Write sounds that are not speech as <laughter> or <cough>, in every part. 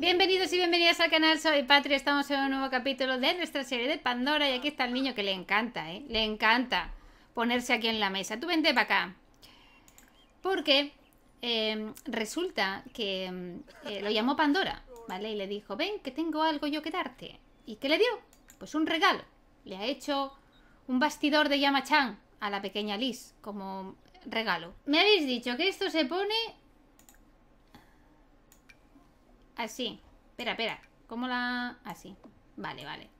Bienvenidos y bienvenidas al canal, soy Patria, estamos en un nuevo capítulo de nuestra serie de Pandora y aquí está el niño que le encanta, ¿eh? Le encanta ponerse aquí en la mesa. Tú vente para acá. Porque em, resulta que em, eh, lo llamó Pandora, ¿vale? Y le dijo, ven, que tengo algo yo que darte. ¿Y qué le dio? Pues un regalo. Le ha hecho un bastidor de Yamachan a la pequeña Liz como regalo. Me habéis dicho que esto se pone Así. Espera, espera. ¿Cómo la...? Así. Vale, vale.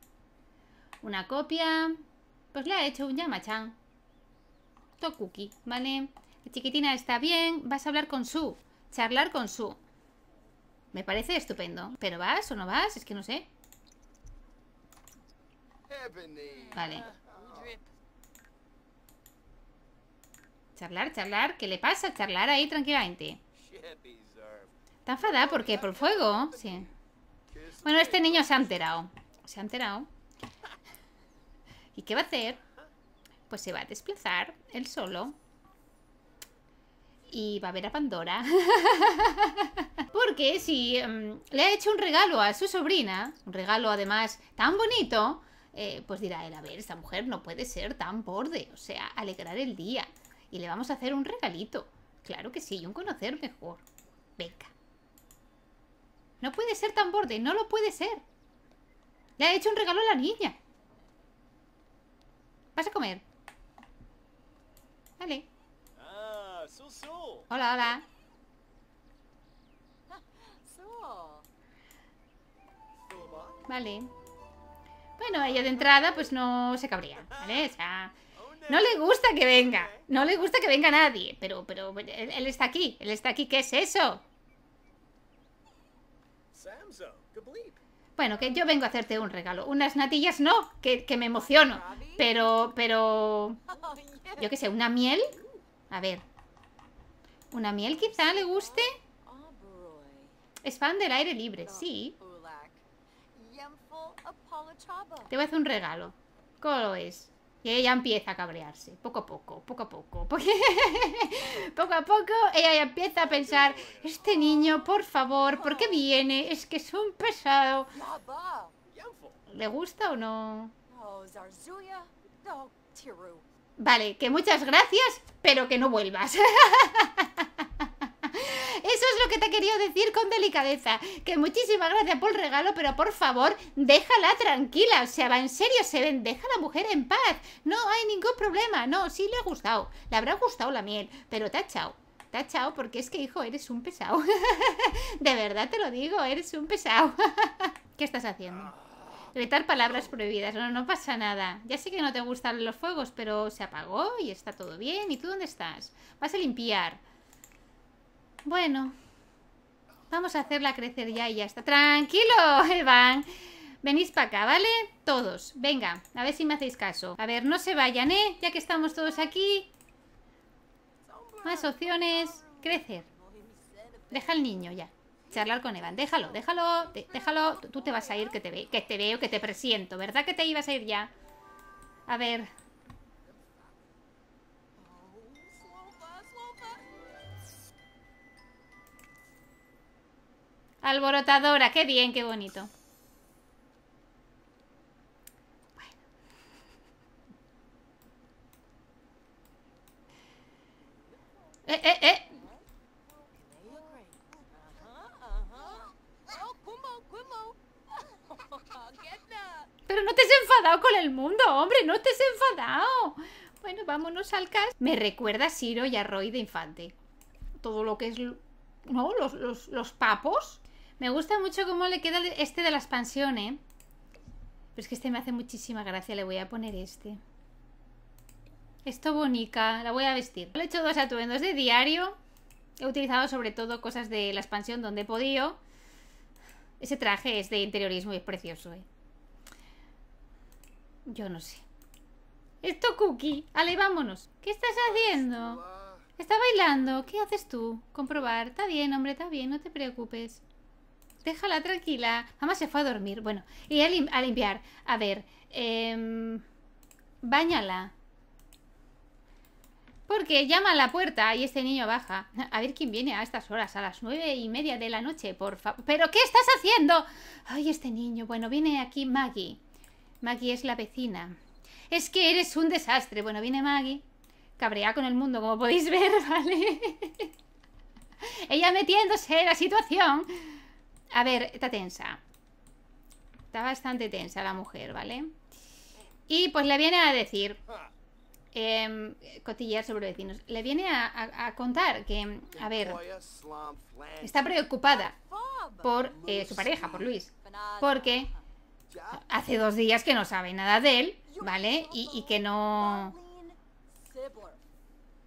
Una copia. Pues le ha hecho un Yamachan. Tokuki, ¿vale? La chiquitina está bien. Vas a hablar con Su. Charlar con Su. Me parece estupendo. ¿Pero vas o no vas? Es que no sé. Vale. Charlar, charlar. ¿Qué le pasa? Charlar ahí tranquilamente. Está enfadada porque por fuego, sí. Bueno, este niño se ha enterado. Se ha enterado. ¿Y qué va a hacer? Pues se va a desplazar él solo. Y va a ver a Pandora. <laughs> porque si mm, le ha hecho un regalo a su sobrina, un regalo además tan bonito, eh, pues dirá él, a ver, esta mujer no puede ser tan borde, o sea, alegrar el día. Y le vamos a hacer un regalito. Claro que sí, y un conocer mejor. Venga. No puede ser tan borde, no lo puede ser. Le ha hecho un regalo a la niña. Vas a comer. Vale. Ah, hola, hola. Vale. Bueno, ella de entrada pues no se cabría, ¿vale? O sea, no le gusta que venga. No le gusta que venga nadie, pero, pero él está aquí, él está aquí, ¿qué es eso? Bueno, que yo vengo a hacerte un regalo. Unas natillas no, que, me emociono. Pero, pero... Yo qué sé, ¿una miel? A ver. ¿Una miel quizá le guste? Es fan del aire libre, sí. Te voy a hacer un regalo. ¿Cómo es? Y ella empieza a cabrearse, poco a poco, poco a poco, porque <laughs> poco a poco ella ya empieza a pensar, este niño, por favor, ¿por qué viene? Es que es un pesado. ¿Le gusta o no? Vale, que muchas gracias, pero que no vuelvas. <laughs> que te he querido decir con delicadeza. Que muchísimas gracias por el regalo, pero por favor, déjala tranquila. O sea, va en serio, se ven, deja la mujer en paz. No hay ningún problema. No, sí le ha gustado. Le habrá gustado la miel, pero te ha tachao porque es que, hijo, eres un pesado. <laughs> de verdad te lo digo, eres un pesado. <laughs> ¿Qué estás haciendo? Gritar palabras prohibidas, no, no pasa nada. Ya sé que no te gustan los fuegos, pero se apagó y está todo bien. ¿Y tú dónde estás? Vas a limpiar. Bueno, Vamos a hacerla crecer ya y ya está. Tranquilo, <laughs> Evan. Venís para acá, ¿vale? Todos. Venga, a ver si me hacéis caso. A ver, no se vayan, ¿eh? Ya que estamos todos aquí. Más opciones. Crecer. Deja al niño ya. Charlar con Evan. Déjalo, déjalo, déjalo. Tú te vas a ir, que te, que te veo, que te presiento. ¿Verdad que te ibas a ir ya? A ver, Alborotadora, qué bien, qué bonito. Eh, eh, eh. Pero no te has enfadado con el mundo, hombre, no te has enfadado. Bueno, vámonos al cast. Me recuerda a Siro y a Roy de Infante. Todo lo que es... ¿No? Los, los, los papos. Me gusta mucho cómo le queda este de la expansión, ¿eh? Pero es que este me hace muchísima gracia. Le voy a poner este. Esto bonita, La voy a vestir. Le he hecho dos atuendos de diario. He utilizado sobre todo cosas de la expansión donde he podido. Ese traje es de interiorismo y es precioso, ¿eh? Yo no sé. Esto cookie. Ale, vámonos. ¿Qué estás haciendo? Está bailando. ¿Qué haces tú? Comprobar. Está bien, hombre, está bien. No te preocupes déjala tranquila. Mamá se fue a dormir. Bueno, y a, limpiar. A ver, em, bañala. Porque llama a la puerta y este niño baja. A ver quién viene a estas horas, a las nueve y media de la noche, por favor. ¿Pero qué estás haciendo? Ay, este niño. Bueno, viene aquí Maggie. Maggie es la vecina. Es que eres un desastre. Bueno, viene Maggie. Cabrea con el mundo, como podéis ver, <laughs> ¿vale? Ella metiéndose en la situación. A ver, está tensa. Está bastante tensa la mujer, ¿vale? Y pues le viene a decir... Em, cotillas sobre vecinos. Le viene a, contar que, a ver, está preocupada por eh, su pareja, por Luis, porque hace dos días que no sabe nada de él, ¿vale? y que no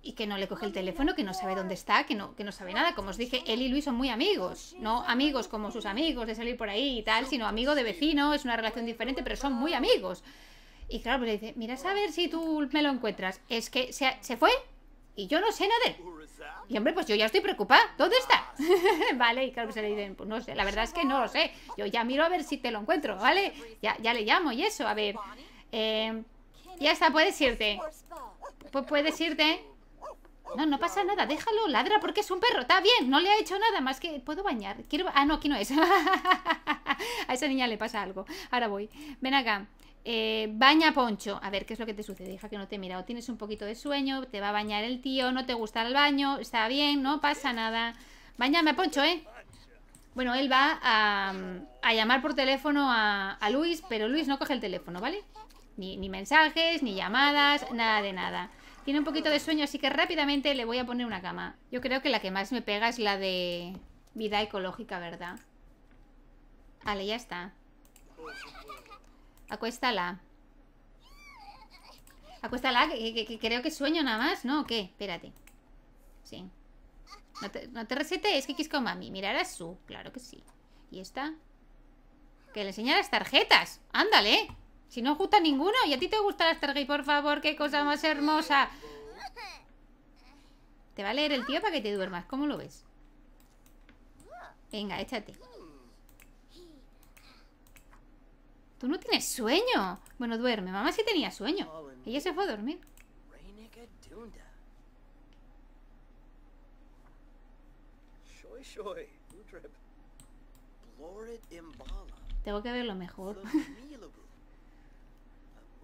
y que no le coge el teléfono, que no sabe dónde está, que no, que no sabe nada. Como os dije, él y Luis son muy amigos, no amigos como sus amigos de salir por ahí y tal, sino amigo de vecino, es una relación diferente, pero son muy amigos. Y claro, pues le dice, mira, a ver si tú me lo encuentras. Es que se, fue y yo no sé nada de él. Y hombre, pues yo ya estoy preocupada. ¿Dónde está? <laughs> vale, y claro pues le dicen, pues no sé, la verdad es que no lo sé. Yo ya miro a ver si te lo encuentro, ¿vale? Ya, le llamo y eso, a ver. Eh, ya está, puedes irte. Pues puedes irte. No, no pasa nada, déjalo, ladra porque es un perro, está bien, no le ha hecho nada más que... ¿Puedo bañar? Quiero... Ah, no, aquí no es. <laughs> a esa niña le pasa algo. Ahora voy. Ven acá. Eh, baña Poncho. A ver, ¿qué es lo que te sucede, hija? Que no te he mirado. Tienes un poquito de sueño, te va a bañar el tío, no te gusta el baño, está bien, no pasa nada. Bañame a Poncho, ¿eh? Bueno, él va a, llamar por teléfono a, a, Luis, pero Luis no coge el teléfono, ¿vale? Ni, ni mensajes, ni llamadas, nada de nada. Tiene un poquito de sueño, así que rápidamente le voy a poner una cama. Yo creo que la que más me pega es la de vida ecológica, ¿verdad? Vale, ya está. Acuéstala. Acuéstala, que, creo que sueño nada más, ¿no? ¿O qué? Espérate. Sí. No te, resete, es que quisco a mami. Mirar a su, claro que sí. ¿Y esta? Que le las tarjetas. Ándale. Si no os gusta ninguno, ¿y a ti te gusta la Stargate? Por favor, qué cosa más hermosa. Te va a leer el tío para que te duermas. ¿Cómo lo ves? Venga, échate. Tú no tienes sueño. Bueno, duerme. Mamá sí tenía sueño. Ella se fue a dormir. Tengo que verlo mejor. Nos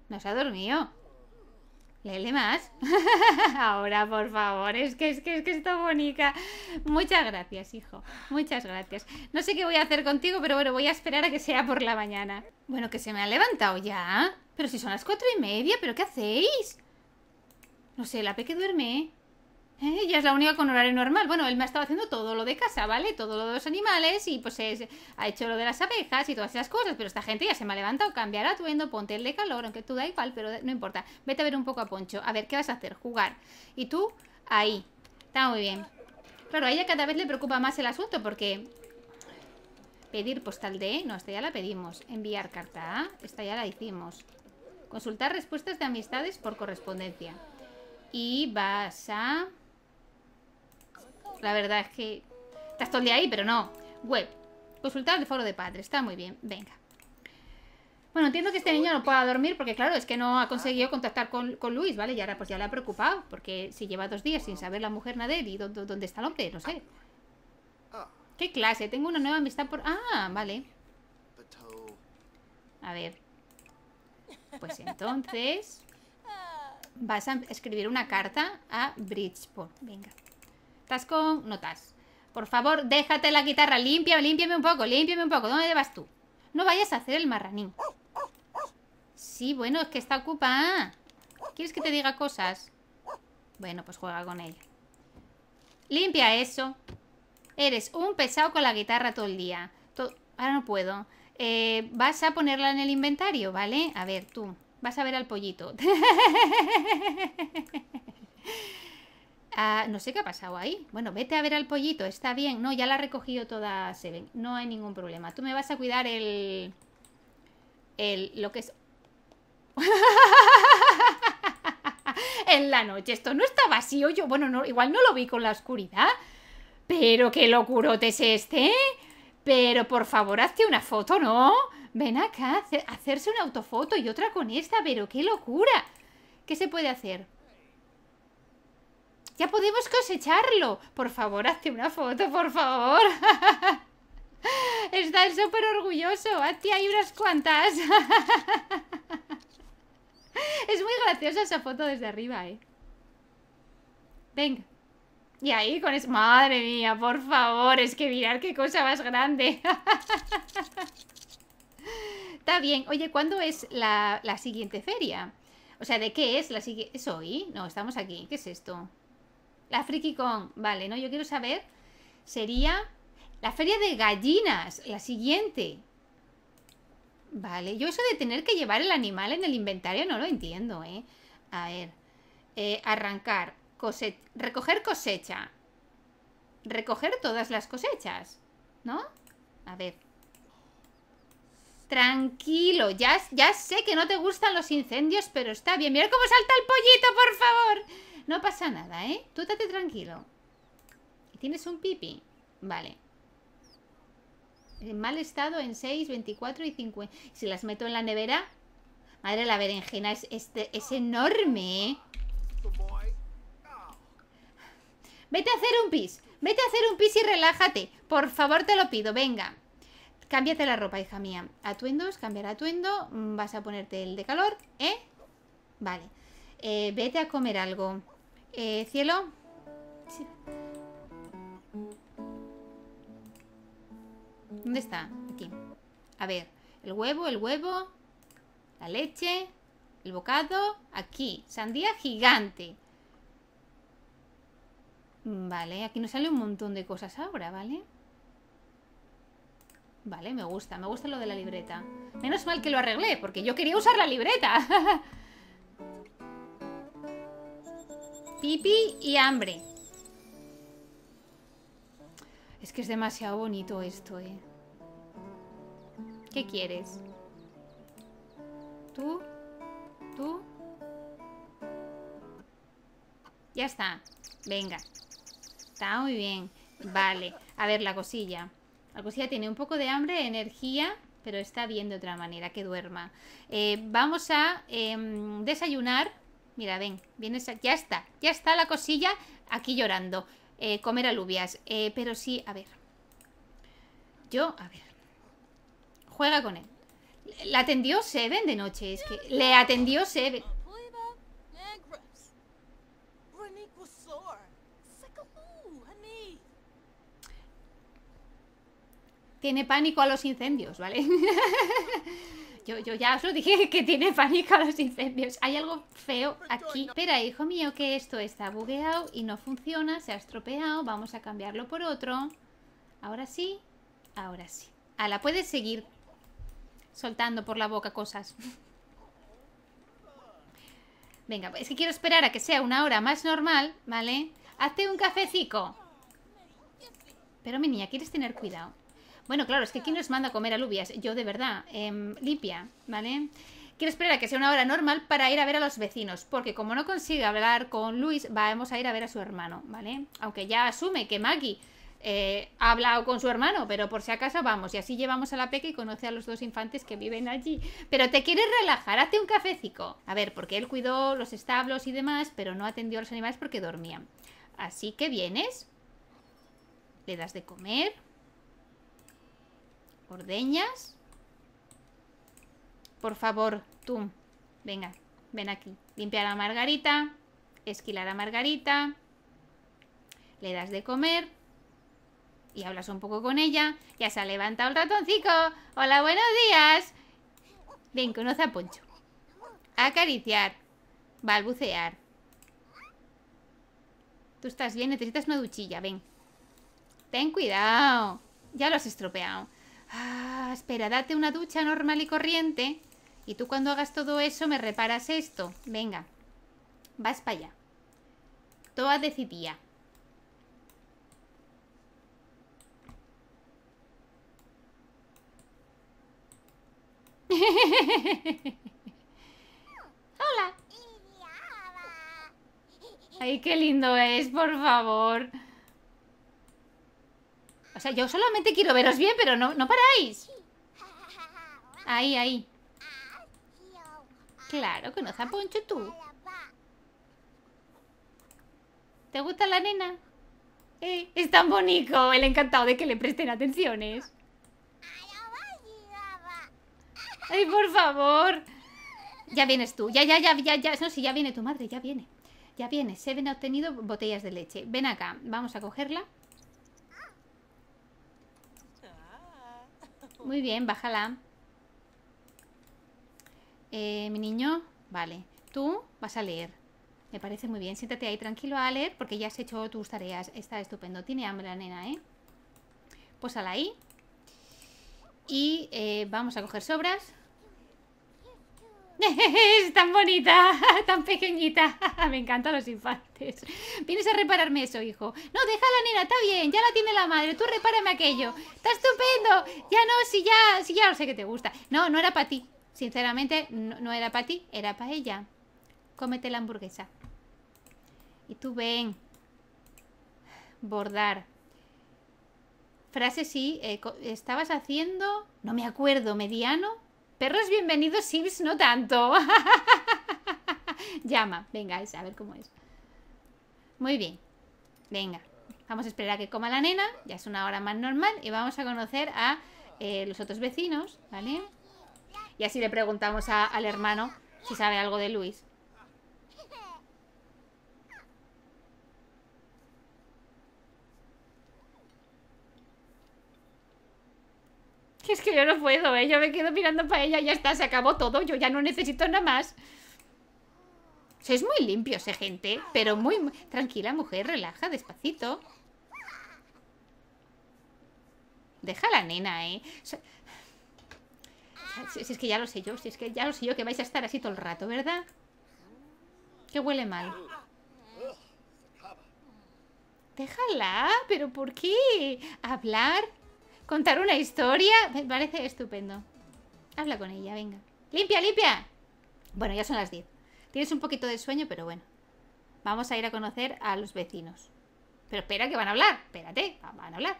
<laughs> No se ha dormido. Lele más. <laughs> Ahora, por favor, es que es que es que está bonita. Muchas gracias, hijo. Muchas gracias. No sé qué voy a hacer contigo, pero bueno, voy a esperar a que sea por la mañana. Bueno, que se me ha levantado ya. Pero si son las cuatro y media, ¿pero qué hacéis? No sé, la peque que duerme. ¿eh? Ella ¿Eh? es la única con horario normal. Bueno, él me ha estado haciendo todo lo de casa, ¿vale? Todo lo de los animales y pues ha hecho lo de las abejas y todas esas cosas. Pero esta gente ya se me ha levantado. Cambiar atuendo, ponte el de calor, aunque tú da igual, pero no importa. Vete a ver un poco a Poncho. A ver, ¿qué vas a hacer? Jugar. Y tú, ahí. Está muy bien. Claro, a ella cada vez le preocupa más el asunto porque... Pedir postal de... No, esta ya la pedimos. Enviar carta Esta ya la hicimos. Consultar respuestas de amistades por correspondencia. Y vas a... La verdad es que estás todo el día ahí, pero no. Web. Consultar el foro de padres. Está muy bien. Venga. Bueno, entiendo que este niño no pueda dormir porque, claro, es que no ha conseguido contactar con, Luis, ¿vale? Y ahora pues ya le ha preocupado porque si lleva dos días sin saber la mujer nadie. y dónde, dónde está el hombre, no sé. ¿Qué clase? Tengo una nueva amistad por... Ah, vale. A ver. Pues entonces... Vas a escribir una carta a Bridgeport. Venga. ¿Estás con...? notas, Por favor, déjate la guitarra. limpia, límpiame un poco, límpiame un poco. ¿Dónde vas tú? No vayas a hacer el marranín. Sí, bueno, es que está ocupada. ¿Quieres que te diga cosas? Bueno, pues juega con ella. Limpia eso. Eres un pesado con la guitarra todo el día. Ahora no puedo. Eh, vas a ponerla en el inventario, ¿vale? A ver, tú. Vas a ver al pollito. <laughs> Ah, no sé qué ha pasado ahí. Bueno, vete a ver al pollito, está bien. No, ya la ha recogido toda No hay ningún problema. Tú me vas a cuidar el... El... Lo que es... <laughs> en la noche. Esto no está vacío. Yo, bueno, no, igual no lo vi con la oscuridad. Pero qué locurote es este. Pero por favor, hazte una foto, ¿no? Ven acá, hacerse una autofoto y otra con esta. Pero qué locura. ¿Qué se puede hacer? Ya podemos cosecharlo. Por favor, hazte una foto, por favor. <laughs> Está súper orgulloso. Hazte hay unas cuantas. <laughs> Es muy graciosa esa foto desde arriba, eh. Venga. Y ahí con eso... Madre mía, por favor, es que mirar qué cosa más grande. <laughs> Está bien. Oye, ¿cuándo es la, la siguiente feria? O sea, ¿de qué es la siguiente? ¿Es hoy? No, estamos aquí. ¿Qué es esto? La con vale, no, yo quiero saber, sería la feria de gallinas, la siguiente. Vale, yo eso de tener que llevar el animal en el inventario no lo entiendo, ¿eh? A ver, eh, arrancar, recoger cosecha. Recoger todas las cosechas, ¿no? A ver. Tranquilo, ya, ya sé que no te gustan los incendios, pero está bien. Mira cómo salta el pollito, por favor. No pasa nada, ¿eh? Tú date tranquilo. Tienes un pipi. Vale. En mal estado en 6, 24 y 50. Si las meto en la nevera... Madre, la berenjena es, es, es enorme, ¿eh? Vete a hacer un pis. Vete a hacer un pis y relájate. Por favor, te lo pido. Venga. Cámbiate la ropa, hija mía. Atuendos, cambiar atuendo. Mm, vas a ponerte el de calor, ¿eh? Vale. Eh, vete a comer algo. Eh, cielo. ¿Dónde está? Aquí. A ver, el huevo, el huevo, la leche, el bocado, aquí. Sandía gigante. Vale, aquí nos sale un montón de cosas ahora, ¿vale? Vale, me gusta, me gusta lo de la libreta. Menos mal que lo arreglé, porque yo quería usar la libreta. <laughs> Pipi y hambre. Es que es demasiado bonito esto, ¿eh? ¿Qué quieres? ¿Tú? ¿Tú? Ya está. Venga. Está muy bien. Vale. A ver, la cosilla. La cosilla tiene un poco de hambre, energía, pero está bien de otra manera, que duerma. Eh, vamos a em, desayunar Mira, ven, vienes Ya está, ya está la cosilla aquí llorando. Eh, comer alubias. Eh, pero sí, a ver. Yo, a ver. Juega con él. La atendió Seven de noche, es que... Le atendió Seven. Tiene pánico a los incendios, ¿vale? <laughs> yo, yo ya os lo dije <laughs> que tiene pánico los incendios. Hay algo feo aquí. Espera, hijo mío, que esto está bugueado y no funciona, se ha estropeado. Vamos a cambiarlo por otro. Ahora sí, ahora sí. Ala, puedes seguir soltando por la boca cosas. <laughs> Venga, es que quiero esperar a que sea una hora más normal, ¿vale? Hazte un cafecito. Pero mi niña, ¿quieres tener cuidado? Bueno, claro, es que ¿quién nos manda a comer alubias? Yo de verdad, eh, limpia, ¿vale? Quiero esperar a que sea una hora normal para ir a ver a los vecinos, porque como no consigue hablar con Luis, vamos a ir a ver a su hermano, ¿vale? Aunque ya asume que Maggie eh, ha hablado con su hermano, pero por si acaso vamos, y así llevamos a la peque y conoce a los dos infantes que viven allí. Pero te quieres relajar, hazte un cafecito. A ver, porque él cuidó los establos y demás, pero no atendió a los animales porque dormían. Así que vienes, le das de comer, ¿Ordeñas? Por favor, tú. Venga, ven aquí. Limpiar a Margarita. Esquilar a Margarita. Le das de comer. Y hablas un poco con ella. Ya se ha levantado el ratoncito. Hola, buenos días. Ven, conoce a Poncho. Acariciar. Balbucear. Tú estás bien, necesitas una duchilla, ven. Ten cuidado. Ya lo has estropeado. Ah, espera, date una ducha normal y corriente. Y tú cuando hagas todo eso me reparas esto. Venga, vas para allá. Toa decidía. <laughs> Hola. Ay, qué lindo es, por favor. O sea, yo solamente quiero veros bien, pero no, no paráis. Ahí, ahí. Claro, conoce a Poncho tú. ¿Te gusta la nena? Eh, es tan bonito, el encantado de que le presten atenciones. Ay, por favor. Ya vienes tú. Ya, ya, ya, ya, ya. No, si ya viene tu madre, ya viene. Ya viene. Se ven obtenido botellas de leche. Ven acá, vamos a cogerla. Muy bien, bájala. Eh, mi niño, vale. Tú vas a leer. Me parece muy bien. Siéntate ahí tranquilo a leer porque ya has hecho tus tareas. Está estupendo. Tiene hambre la nena, ¿eh? Pósala ahí. Y eh, vamos a coger sobras. <laughs> Es tan bonita, <laughs> tan pequeñita. <laughs> Me encantan los infantes. Vienes a repararme eso, hijo. No, deja la nena, está bien. Ya la tiene la madre. Tú repárame aquello. Está estupendo. Ya no, si ya, si ya lo sé que te gusta. No, no era para ti. Sinceramente, no, era para ti, era para ella. Cómete la hamburguesa. Y tú ven. Bordar. Frase sí. Eh, estabas haciendo. No me acuerdo, mediano. Perros bienvenidos, Sims no tanto. <laughs> Llama, venga, a ver cómo es. Muy bien, venga. Vamos a esperar a que coma la nena, ya es una hora más normal, y vamos a conocer a eh, los otros vecinos, ¿vale? Y así le preguntamos al hermano si sabe algo de Luis. <laughs> es que yo no puedo, ¿eh? Yo me quedo mirando para ella y ya está, se acabó todo. Yo ya no necesito nada más. Es muy limpio ese gente? Pero muy... Tranquila, mujer, relaja, despacito. Deja la nena, ¿eh? si es que ya lo sé yo, si es que ya lo sé yo que vais a estar así todo el rato, ¿verdad? Que huele mal. Déjala, pero ¿por qué? Hablar, Contar una historia me parece estupendo. Habla con ella, venga. ¡Limpia, limpia! Bueno, ya son las 10. Tienes un poquito de sueño, pero bueno. Vamos a ir a conocer a los vecinos. Pero espera, que van a hablar. Espérate, van a hablar.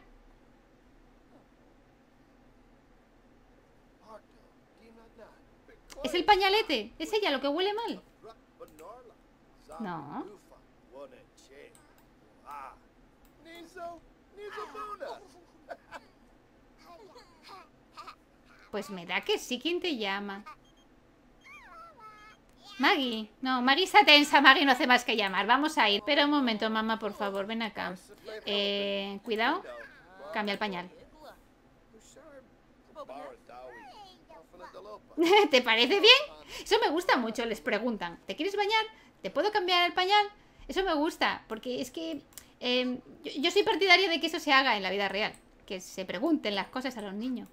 Es el pañalete. Es ella lo que huele mal. No. Pues me da que sí. ¿Quién te llama? Maggie. No, Maggie está tensa. Maggie no hace más que llamar. Vamos a ir. Pero un momento, mamá, por favor, ven acá. Eh, cuidado. Cambia el pañal. <laughs> ¿Te parece bien? Eso me gusta mucho, les preguntan. ¿Te quieres bañar? ¿Te puedo cambiar el pañal? Eso me gusta, porque es que eh, yo soy partidaria de que eso se haga en la vida real. Que se pregunten las cosas a los niños.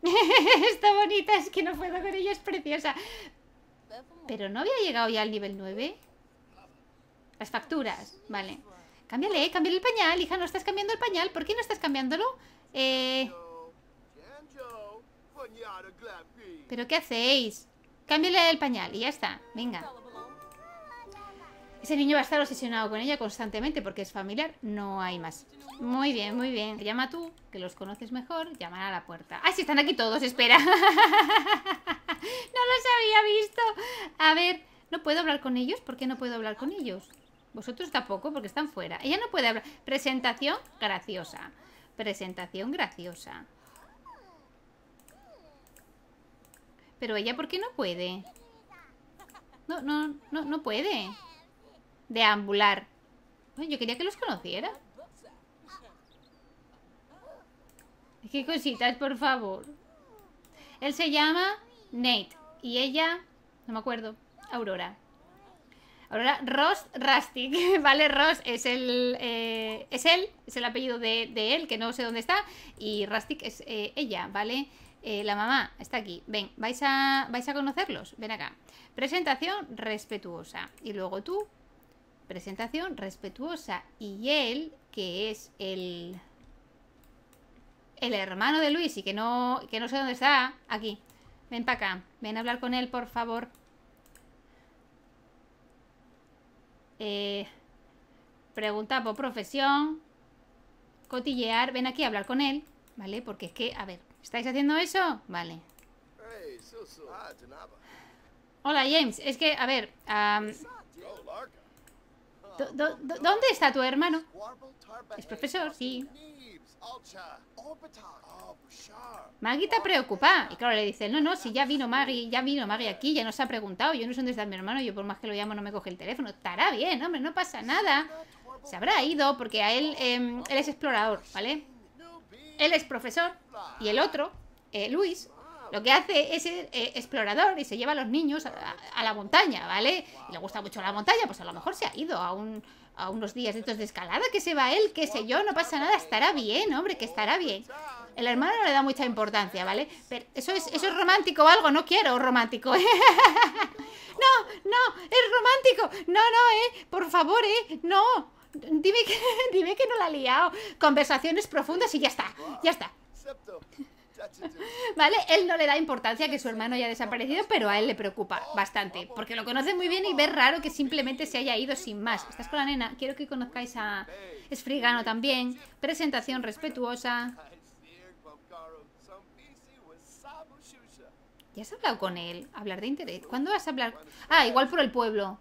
<laughs> Está bonita, es que no puedo con ella, es preciosa. Pero no había llegado ya al nivel 9. Las facturas, vale. Cámbiale, cámbiale el pañal, hija, no estás cambiando el pañal. ¿Por qué no estás cambiándolo? Eh... ¿Pero qué hacéis? Cámbiale el pañal y ya está. Venga. Ese niño va a estar obsesionado con ella constantemente porque es familiar, no hay más. Muy bien, muy bien. llama tú, que los conoces mejor, Llama a la puerta. ¡Ay, si están aquí todos! ¡Espera! <laughs> ¡No los había visto! A ver, ¿no puedo hablar con ellos? ¿Por qué no puedo hablar con ellos? Vosotros tampoco, porque están fuera. Ella no puede hablar. Presentación graciosa. Presentación graciosa. Pero ella, ¿por qué no puede? No, no, no, no puede deambular. yo quería que los conociera. Qué cositas, por favor. Él se llama Nate y ella, no me acuerdo, Aurora. Aurora Ross Rastic, <laughs> ¿vale? Ross es el eh, es él, es el apellido de, él, que no sé dónde está, y Rastic es eh, ella, ¿vale? Eh, la mamá está aquí. Ven, vais a, vais a conocerlos. Ven acá. Presentación respetuosa. Y luego tú presentación respetuosa y él, que es el, el hermano de Luis y que no, que no sé dónde está, aquí, ven para acá, ven a hablar con él, por favor. Eh, pregunta por profesión, cotillear, ven aquí a hablar con él, ¿vale? Porque es que, a ver, ¿estáis haciendo eso? Vale. Ah, Hola James, es que, a ver, dónde está tu hermano? Es profesor, sí. Maggie está preocupada. Y claro, le dice, no, no, si ya vino Maggie, ya vino Maggie aquí, ya nos ha preguntado. Yo no sé dónde está mi hermano, yo por más que lo llamo no me coge el teléfono. Estará bien, hombre, no pasa nada. Se habrá ido porque a él, em, él es explorador, ¿vale? Él es profesor y el otro, eh, Luis, lo que hace es eh, explorador y se lleva a los niños a, la montaña, ¿vale? Y le gusta mucho la montaña, pues a lo mejor se ha ido a unos días de de escalada que se va él, qué sé yo, no pasa nada, estará bien, hombre, que estará bien. El hermano no le da mucha importancia, ¿vale? Pero eso es, eso es romántico o algo, no quiero romántico, ¿eh? <laughs> No, no, es romántico, no, no, ¿eh? Por favor, ¿eh? No, dime que, <laughs> dime que no la ha liado. Conversaciones profundas y ya está, ya está. <laughs> ¿Vale? Él no le da importancia que su hermano haya desaparecido, pero a él le preocupa bastante, porque lo conoce muy bien y ve raro que simplemente se haya ido sin más. Estás con la nena, quiero que conozcáis a Esfrigano también. Presentación respetuosa. ¿Ya has hablado con él? Hablar de internet ¿Cuándo vas a hablar? Ah, igual por el pueblo.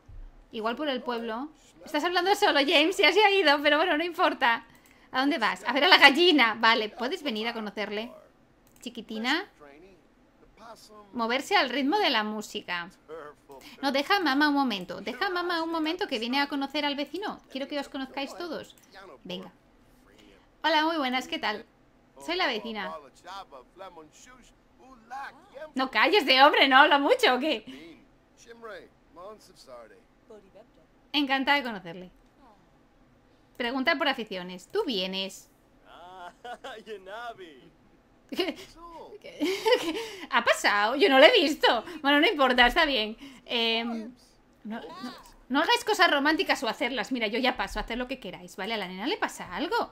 Igual por el pueblo. Estás hablando solo, James, ya se ha ido, pero bueno, no importa. ¿A dónde vas? A ver a la gallina. Vale, ¿puedes venir a conocerle? chiquitina moverse al ritmo de la música. No, deja mamá un momento. Deja mamá un momento que viene a conocer al vecino. Quiero que os conozcáis todos. Venga. Hola, muy buenas, ¿qué tal? Soy la vecina. No calles de hombre, no habla mucho, ¿o qué? Encantada de conocerle. Pregunta por aficiones. ¿Tú vienes? Ah, <laughs> ¿Qué? ¿Qué? <laughs> ha pasado? Yo no lo he visto. Bueno, no importa, está bien. Em, no, hagáis cosas románticas o hacerlas. Mira, yo ya paso, hacer lo que queráis, ¿vale? A la nena le pasa algo.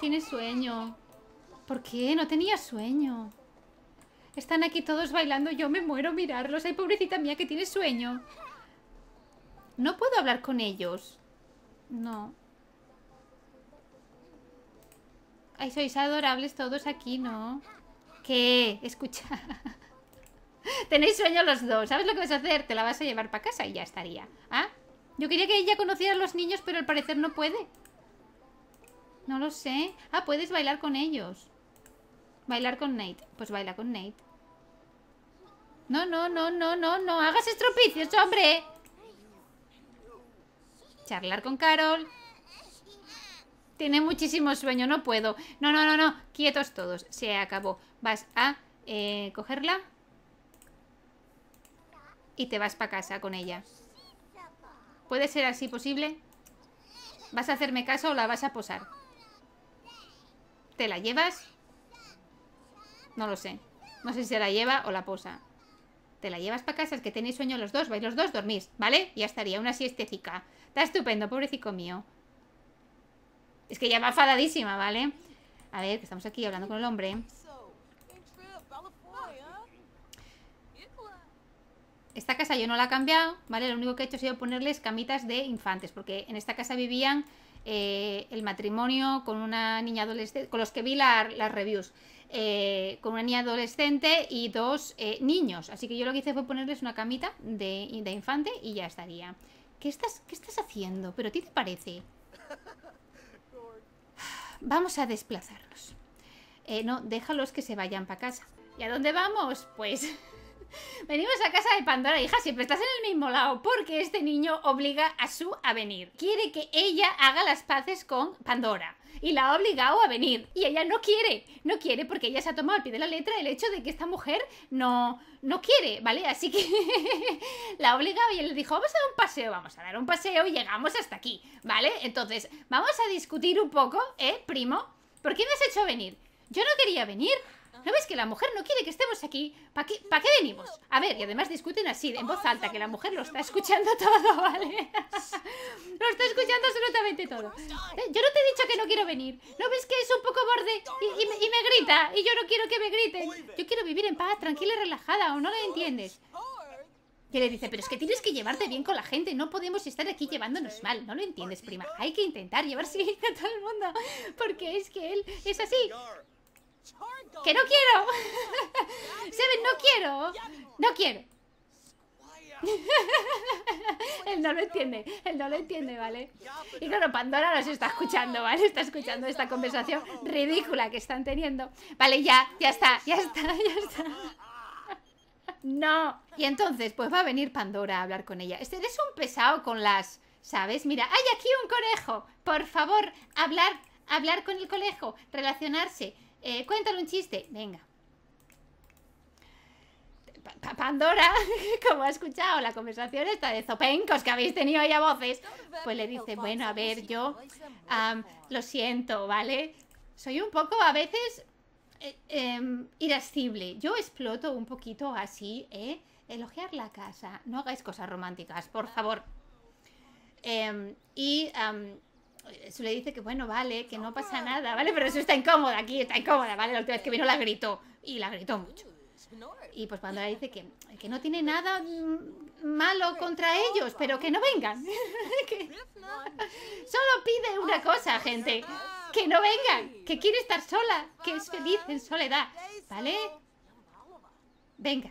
Tiene sueño. ¿Por qué? No tenía sueño. Están aquí todos bailando. Yo me muero mirarlos. Hay pobrecita mía que tiene sueño. No puedo hablar con ellos. No. Ay, sois adorables todos aquí, ¿no? ¿Qué? Escucha. <laughs> Tenéis sueño los dos. ¿Sabes lo que vas a hacer? Te la vas a llevar para casa y ya estaría. ¿Ah? Yo quería que ella conociera a los niños, pero al parecer no puede. No lo sé. Ah, puedes bailar con ellos. Bailar con Nate. Pues baila con Nate. No, no, no, no, no, no. Hagas estropicios, hombre. Charlar con Carol. Tiene muchísimo sueño, no puedo. No, no, no, no. Quietos todos. Se acabó. Vas a eh, cogerla. Y te vas para casa con ella. ¿Puede ser así posible? ¿Vas a hacerme caso o la vas a posar? ¿Te la llevas? No lo sé. No sé si se la lleva o la posa. Te la llevas para casa, es que tenéis sueño los dos, vais los dos, dormís, ¿vale? Ya estaría, una siestecica. Está estupendo, pobrecito mío. Es que ya va enfadadísima, ¿vale? A ver, que estamos aquí hablando con el hombre. Esta casa yo no la he cambiado, ¿vale? Lo único que he hecho ha sido ponerles camitas de infantes, porque en esta casa vivían eh, el matrimonio con una niña adolescente, con los que vi las reviews, eh, con una niña adolescente y dos eh, niños. Así que yo lo que hice fue ponerles una camita de, infante y ya estaría. ¿Qué estás, ¿Qué estás haciendo? ¿Pero a ti te parece? Vamos a desplazarnos. Eh, no, déjalos que se vayan para casa. ¿Y a dónde vamos? Pues... <laughs> Venimos a casa de Pandora, hija, siempre estás en el mismo lado, porque este niño obliga a su a venir. Quiere que ella haga las paces con Pandora y la ha obligado a venir. Y ella no quiere, no quiere porque ella se ha tomado al pie de la letra el hecho de que esta mujer no, no quiere, ¿vale? Así que <laughs> la ha obligado y él le dijo, vamos a dar un paseo, vamos a dar un paseo y llegamos hasta aquí, ¿vale? Entonces, vamos a discutir un poco, ¿eh, primo? ¿Por qué me has hecho venir? Yo no quería venir, ¿No ves que la mujer no quiere que estemos aquí? ¿Para qué, venimos? A ver, y además discuten así, en voz alta, que la mujer lo está escuchando <laughs> todo, ¿vale? <laughs> lo está escuchando absolutamente todo. Eh, yo no te he dicho que no quiero venir. ¿No ves que es un poco borde y, me, grita? Y yo no quiero que me griten. Yo quiero vivir en paz, tranquila y relajada, ¿o no lo entiendes? Que le dice, pero es que tienes que llevarte bien con la gente, no podemos estar aquí llevándonos mal, no lo entiendes, prima. Hay que intentar llevarse bien a todo el mundo, porque es que él es así. ¡Que no quiero! Seven, <laughs> no quiero. No quiero. <laughs> Él no lo entiende, él no lo entiende, ¿vale? Y claro, Pandora nos está escuchando, ¿vale? Está escuchando esta conversación ridícula que están teniendo. Vale, ya, ya está, ya está, <laughs> ya está. No. Y entonces, pues va a venir Pandora a hablar con ella. Este es un pesado con las, ¿sabes? Mira, hay aquí un conejo. Por favor, hablar, hablar con el conejo, relacionarse. Eh, cuéntale un chiste. Venga. Pandora, <laughs> como ha escuchado la conversación esta de zopencos que habéis tenido ahí a voces, pues le dice, bueno, a ver, yo lo siento, ¿vale? Soy un poco a veces eh, em, irascible. Yo exploto un poquito así, ¿eh? Elogiar la casa. No hagáis cosas románticas, por favor. Em, y eso le dice que bueno, vale, que no pasa nada, ¿vale? Pero eso está incómoda aquí, está incómoda, ¿vale? La última vez que vino la gritó y la gritó mucho. Y pues cuando le dice que, que no tiene nada mm, malo contra ellos, pero que no vengan. <laughs> solo pide una cosa, gente. Que no vengan, que quiere estar sola, que es feliz en soledad, ¿vale? Venga.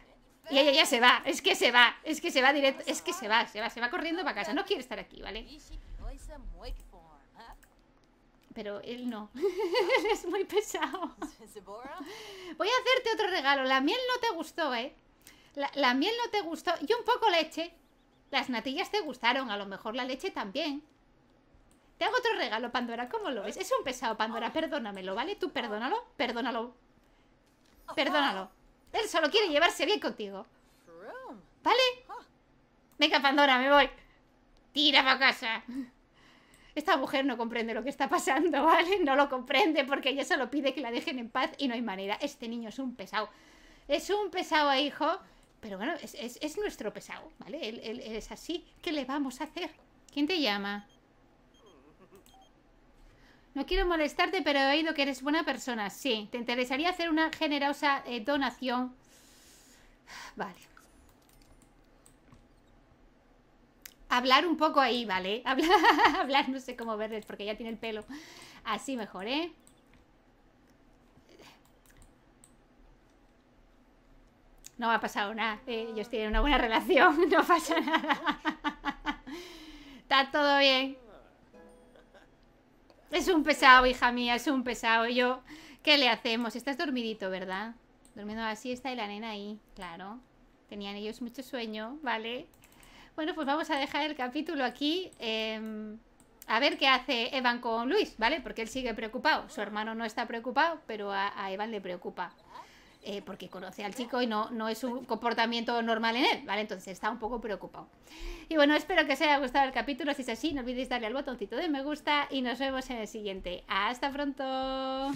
Y ella ya se va, es que se va, es que se va directo, es que se va, se va, se va corriendo para casa, no quiere estar aquí, ¿vale? pero él no. <laughs> él es muy pesado. Voy a hacerte otro regalo. La miel no te gustó, ¿eh? La, miel no te gustó. Y un poco leche. Las natillas te gustaron, a lo mejor la leche también. Te hago otro regalo, Pandora, ¿cómo lo ves? Es un pesado, Pandora, oh. perdónamelo, ¿vale? Tú perdónalo, oh. perdónalo. Oh. Perdónalo. Él solo quiere llevarse bien contigo. ¿Vale? Venga, Pandora, me voy. Tira para casa esta mujer no comprende lo que está pasando, <laughs> ¿vale? No lo comprende porque ella solo pide que la dejen en paz y no hay manera. Este niño es un pesado. Es un pesado, hijo. Pero bueno, es, nuestro pesado, ¿vale? Él, es así. ¿Qué le vamos a hacer? ¿Quién te llama? No quiero molestarte, pero he oído que eres buena persona. Sí, ¿te interesaría hacer una generosa eh, donación? <sighs> Vale. hablar un poco ahí, ¿vale? <laughs> Hablar, no sé cómo verles porque ya tiene el pelo. Así mejor, ¿eh? No ha pasado nada. Eh, ellos tienen una buena relación. <laughs> No pasa nada. Está todo bien. Es un pesado, hija mía. Es un pesado. Yo, ¿qué le hacemos? Estás dormidito, ¿verdad? Durmiendo así está la nena ahí. Claro. Tenían ellos mucho sueño, ¿vale? Bueno, pues vamos a dejar el capítulo aquí. Em, a ver qué hace Evan con Luis, ¿vale? Porque él sigue preocupado. Su hermano no está preocupado, pero a, Evan le preocupa. Eh, porque conoce al chico y no, no es un comportamiento normal en él, ¿vale? Entonces está un poco preocupado. Y bueno, espero que os haya gustado el capítulo. Si es así, no olvidéis darle al botoncito de me gusta y nos vemos en el siguiente. ¡Hasta pronto!